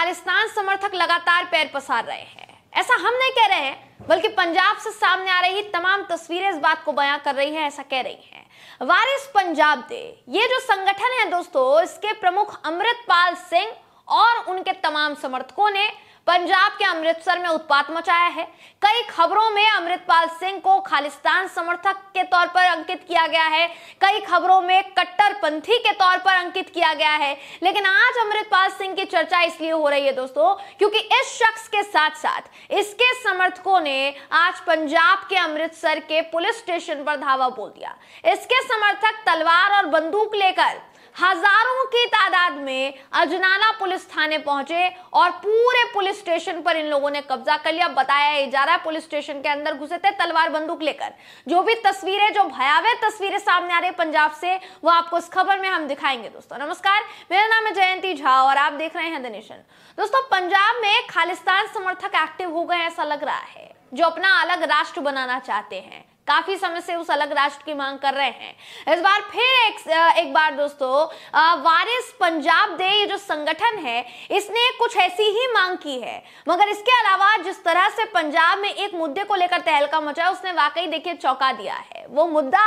खालिस्तान समर्थक लगातार पैर पसार रहे हैं ऐसा हम नहीं कह रहे हैं बल्कि पंजाब से सामने आ रही तमाम तस्वीरें इस बात को बयां कर रही हैं ऐसा कह रही हैं वारिस पंजाब दे ये जो संगठन है दोस्तों इसके प्रमुख अमृतपाल सिंह और उनके तमाम समर्थकों ने पंजाब के अमृतसर में उत्पात मचाया है कई खबरों में अमृतपाल सिंह को खालिस्तान समर्थक के तौर पर अंकित किया गया है कई खबरों में कट्टरपंथी के तौर पर अंकित किया गया है लेकिन आज अमृतपाल सिंह की चर्चा इसलिए हो रही है दोस्तों क्योंकि इस शख्स के साथ साथ इसके समर्थकों ने आज पंजाब के अमृतसर के पुलिस स्टेशन पर धावा बोल दिया इसके समर्थक तलवार और बंदूक लेकर हजारों की तादाद में अजनाला पुलिस थाने पहुंचे और पूरे पुलिस स्टेशन पर इन लोगों ने कब्जा कर लिया बताया जा रहा है पुलिस स्टेशन के अंदर घुसे थे तलवार बंदूक लेकर जो भी तस्वीरें जो भयावह तस्वीरें सामने आ रही पंजाब से वो आपको इस खबर में हम दिखाएंगे दोस्तों नमस्कार मेरा नाम है जयंती झा और आप देख रहे हैं दिनेशन दोस्तों पंजाब में खालिस्तान समर्थक एक्टिव हो गए ऐसा लग रहा है जो अपना अलग राष्ट्र बनाना चाहते हैं काफी समय से उस अलग राष्ट्र की मांग कर रहे हैं इस बार फिर एक, एक बार दोस्तों वारिस पंजाब दे ये जो संगठन है इसने कुछ ऐसी ही मांग की है मगर इसके अलावा जिस तरह से पंजाब में एक मुद्दे को लेकर तहलका मचा उसने वाकई देखिए चौंका दिया है वो मुद्दा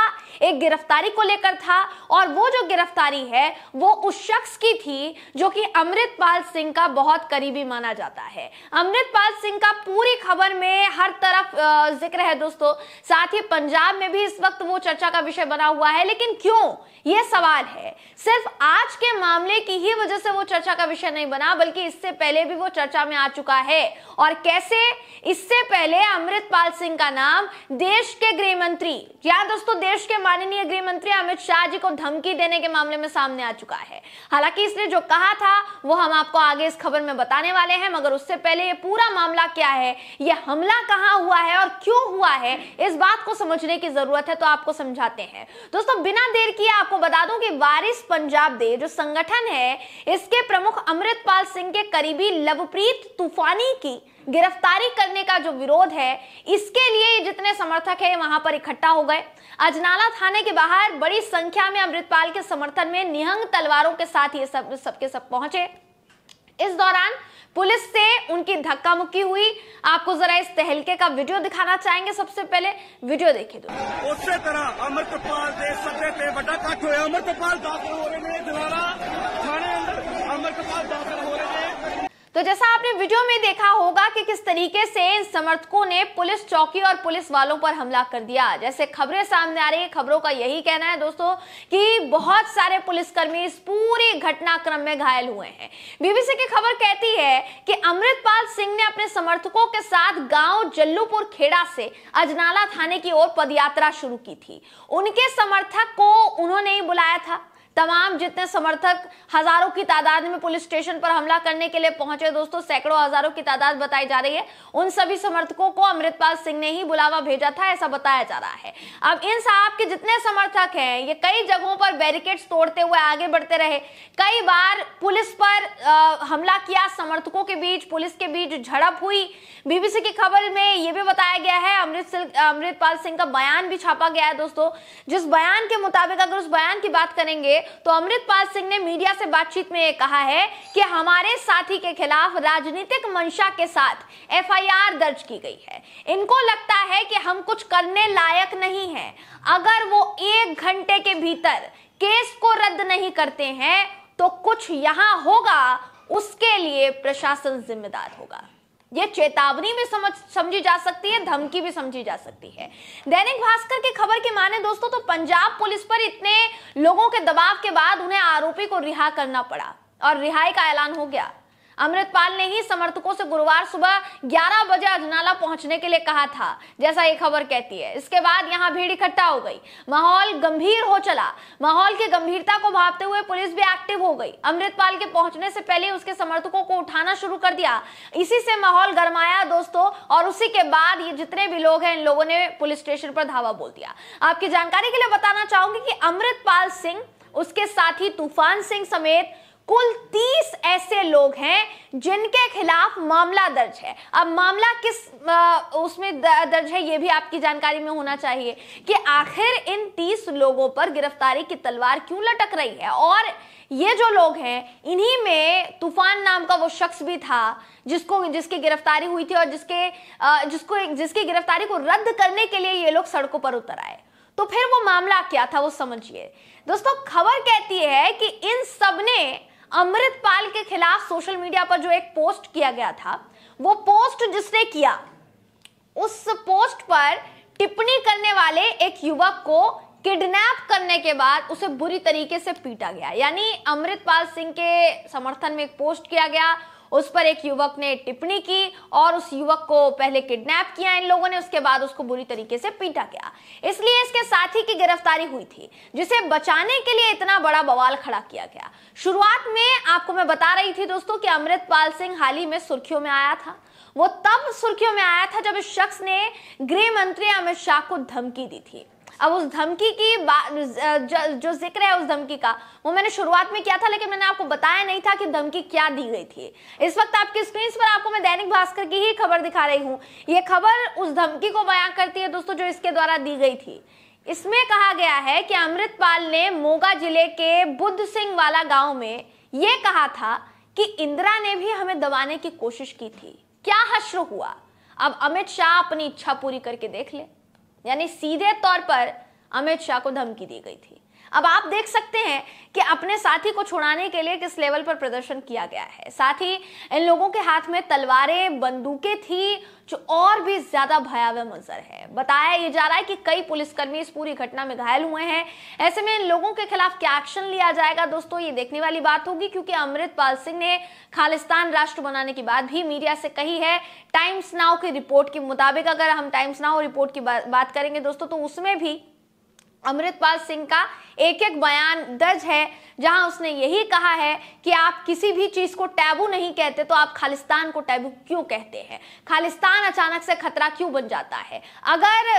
एक गिरफ्तारी को लेकर था और वो जो गिरफ्तारी है वो उस शख्स की थी जो कि अमृतपाल सिंह का बहुत करीबी माना जाता है अमृतपाल सिंह का पूरी खबर में हर तरफ जिक्र है दोस्तों साथ ही पंजाब में भी इस वक्त वो चर्चा का विषय बना हुआ है लेकिन क्यों यह सवाल है सिर्फ आज के मामले की ही वजह से वो चर्चा का विषय नहीं बना बल्कि इससे पहले भी वो चर्चा में आ चुका है और कैसे इससे पहले अमृतपाल सिंह का नाम देश के गृह मंत्री या दोस्तों देश के माननीय गृह मंत्री अमित शाह जी को धमकी देने के मामले में सामने आ चुका है हालांकि इसने जो कहा था वो हम आपको आगे इस खबर में बताने वाले हैं मगर उससे पहले ये पूरा मामला क्या है ये हमला कहां हुआ है और क्यों हुआ है इस बात को समझने की जरूरत है तो आपको समझाते हैं दोस्तों बिना देर किए आपको आपको बता दूं कि वारिस पंजाब दे जो संगठन है इसके प्रमुख अमृतपाल सिंह के करीबी लवप्रीत तूफानी की गिरफ्तारी करने का जो विरोध है इसके लिए जितने समर्थक है वहां पर इकट्ठा हो गए अजनाला थाने के बाहर बड़ी संख्या में अमृतपाल के समर्थन में निहंग तलवारों के साथ ये सब सबके सब पहुंचे इस दौरान पुलिस से उनकी धक्का मुक्की हुई आपको जरा इस तहलके का वीडियो दिखाना चाहेंगे सबसे पहले वीडियो देखिए दो तो। उसी तरह अमृतपाल बड़ा अमृतपाल तो जैसा आपने वीडियो में देखा होगा कि किस तरीके से इन समर्थकों ने पुलिस चौकी और पुलिस वालों पर हमला कर दिया जैसे खबरें सामने आ रही है खबरों का यही कहना है दोस्तों कि बहुत सारे पुलिसकर्मी इस पूरे घटनाक्रम में घायल हुए हैं बीबीसी की खबर कहती है कि अमृतपाल सिंह ने अपने समर्थकों के साथ गांव जल्लूपुर खेड़ा से अजनाला थाने की ओर पदयात्रा शुरू की थी उनके समर्थक को उन्होंने ही बुलाया था तमाम जितने समर्थक हजारों की तादाद में पुलिस स्टेशन पर हमला करने के लिए पहुंचे दोस्तों सैकड़ों हजारों की तादाद बताई जा रही है उन सभी समर्थकों को अमृतपाल सिंह ने ही बुलावा भेजा था ऐसा बताया जा रहा है अब इन साहब के जितने समर्थक हैं ये कई जगहों पर बैरिकेड्स तोड़ते हुए आगे बढ़ते रहे कई बार पुलिस पर आ, हमला किया समर्थकों के बीच पुलिस के बीच झड़प हुई बीबीसी की खबर में यह भी बताया गया है अमृत अमृतपाल सिंह का बयान भी छापा गया है दोस्तों जिस बयान के मुताबिक अगर उस बयान की बात करेंगे तो अमृतपाल सिंह ने मीडिया से बातचीत में कहा है कि हमारे साथी के खिलाफ राजनीतिक मंशा के साथ एफआईआर दर्ज की गई है इनको लगता है कि हम कुछ करने लायक नहीं है अगर वो एक घंटे के भीतर केस को रद्द नहीं करते हैं तो कुछ यहां होगा उसके लिए प्रशासन जिम्मेदार होगा यह चेतावनी भी समझ समझी जा सकती है धमकी भी समझी जा सकती है दैनिक भास्कर की खबर की माने दोस्तों तो पंजाब पुलिस पर इतने लोगों के दबाव के बाद उन्हें आरोपी को रिहा करना पड़ा और रिहाई का ऐलान हो गया अमृतपाल ने ही समर्थकों से गुरुवार सुबह 11 बजे अजनाला पहुंचने के लिए कहा था जैसा एक खबर कहती है इसके बाद यहां भीड़ इकट्ठा हो गई माहौल गंभीर हो चला माहौल की गंभीरता को भापते हुए पुलिस भी एक्टिव हो गई अमृतपाल के पहुंचने से पहले उसके समर्थकों को उठाना शुरू कर दिया इसी से माहौल गरमाया दोस्तों और उसी के बाद ये जितने भी लोग हैं इन लोगों ने पुलिस स्टेशन पर धावा बोल दिया आपकी जानकारी के लिए बताना चाहूंगी कि अमृतपाल सिंह उसके साथी तूफान सिंह समेत कुल 30 ऐसे लोग हैं जिनके खिलाफ मामला दर्ज है अब मामला किस उसमें दर्ज है यह भी आपकी जानकारी में होना चाहिए कि आखिर इन 30 लोगों पर गिरफ्तारी की तलवार क्यों लटक रही है और ये जो लोग हैं इन्हीं में तूफान नाम का वो शख्स भी था जिसको जिसकी गिरफ्तारी हुई थी और जिसके जिसको जिसकी गिरफ्तारी को रद्द करने के लिए ये लोग सड़कों पर उतर आए तो फिर वो मामला क्या था वो समझिए दोस्तों खबर कहती है कि इन सबने अमृतपाल के खिलाफ सोशल मीडिया पर जो एक पोस्ट किया गया था वो पोस्ट जिसने किया उस पोस्ट पर टिप्पणी करने वाले एक युवक को किडनैप करने के बाद उसे बुरी तरीके से पीटा गया यानी अमृतपाल सिंह के समर्थन में एक पोस्ट किया गया उस पर एक युवक ने टिप्पणी की और उस युवक को पहले किडनैप किया इन लोगों ने उसके बाद उसको बुरी तरीके से पीटा गया इसलिए इसके साथी की गिरफ्तारी हुई थी जिसे बचाने के लिए इतना बड़ा बवाल खड़ा किया गया शुरुआत में आपको मैं बता रही थी दोस्तों कि अमृतपाल सिंह हाल ही में सुर्खियों में आया था वो तब सुर्खियों में आया था जब इस शख्स ने गृह मंत्री अमित शाह को धमकी दी थी अब उस धमकी की जो जिक्र है उस धमकी का वो मैंने शुरुआत में किया था लेकिन मैंने आपको बताया नहीं था कि धमकी क्या दी गई थी इस वक्त आपकी स्क्रीन पर आपको मैं दैनिक भास्कर की ही खबर दिखा रही हूँ ये खबर उस धमकी को बयां करती है दोस्तों जो इसके द्वारा दी गई थी इसमें कहा गया है कि अमृतपाल ने मोगा जिले के बुद्ध सिंह वाला गांव में यह कहा था कि इंदिरा ने भी हमें दबाने की कोशिश की थी क्या हश्र हुआ अब अमित शाह अपनी इच्छा पूरी करके देख ले यानी सीधे तौर पर अमित शाह को धमकी दी गई थी अब आप देख सकते हैं कि अपने साथी को छुड़ाने के लिए किस लेवल पर प्रदर्शन किया गया है साथ ही इन लोगों के हाथ में तलवारें बंदूकें थी जो और भी ज्यादा भयावह मंजर है बताया ये जा रहा है कि कई पुलिसकर्मी इस पूरी घटना में घायल हुए हैं ऐसे में इन लोगों के खिलाफ क्या एक्शन लिया जाएगा दोस्तों ये देखने वाली बात होगी क्योंकि अमृतपाल सिंह ने खालिस्तान राष्ट्र बनाने की बात भी मीडिया से कही है टाइम्स नाउ की रिपोर्ट के मुताबिक अगर हम टाइम्स नाउ रिपोर्ट की बात करेंगे दोस्तों तो उसमें भी अमृतपाल सिंह का एक एक बयान दर्ज है जहां उसने यही कहा है कि आप किसी भी चीज को टैबू नहीं कहते तो आप खालिस्तान को टैबू क्यों कहते हैं खालिस्तान अचानक से खतरा क्यों बन जाता है अगर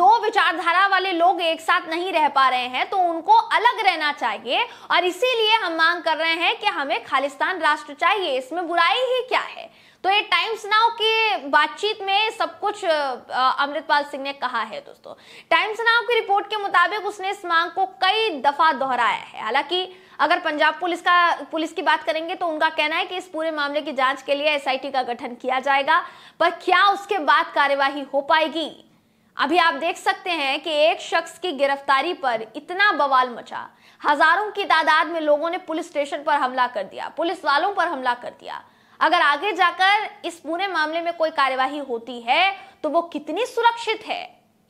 दो विचारधारा वाले लोग एक साथ नहीं रह पा रहे हैं तो उनको अलग रहना चाहिए और इसीलिए हम मांग कर रहे हैं कि हमें खालिस्तान राष्ट्र चाहिए इसमें बुराई ही क्या है तो ये टाइम्स नाउ की बातचीत में सब कुछ अमृतपाल सिंह ने कहा है दोस्तों टाइम्स नाउ की रिपोर्ट के मुताबिक उसने इस मांग को कई दफा दोहराया है हालांकि अगर पंजाब पुलिस का पुलिस की बात करेंगे तो उनका कहना है कि इस पूरे मामले की जांच के लिए एसआईटी का गठन किया जाएगा पर क्या उसके बाद कार्यवाही हो पाएगी अभी आप देख सकते हैं कि एक शख्स की गिरफ्तारी पर इतना बवाल मचा हजारों की तादाद में लोगों ने पुलिस स्टेशन पर हमला कर दिया पुलिस वालों पर हमला कर दिया अगर आगे जाकर इस पूरे मामले में कोई कार्यवाही होती है तो वो कितनी सुरक्षित है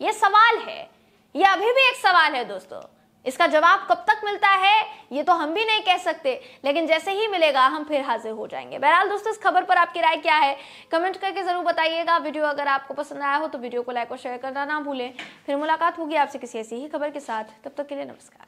ये सवाल है ये अभी भी एक सवाल है दोस्तों इसका जवाब कब तक मिलता है ये तो हम भी नहीं कह सकते लेकिन जैसे ही मिलेगा हम फिर हाजिर हो जाएंगे बहरहाल दोस्तों इस खबर पर आपकी राय क्या है कमेंट करके जरूर बताइएगा वीडियो अगर आपको पसंद आया हो तो वीडियो को लाइक और शेयर करना ना भूलें फिर मुलाकात होगी आपसे किसी ऐसी ही खबर के साथ तब तक के लिए नमस्कार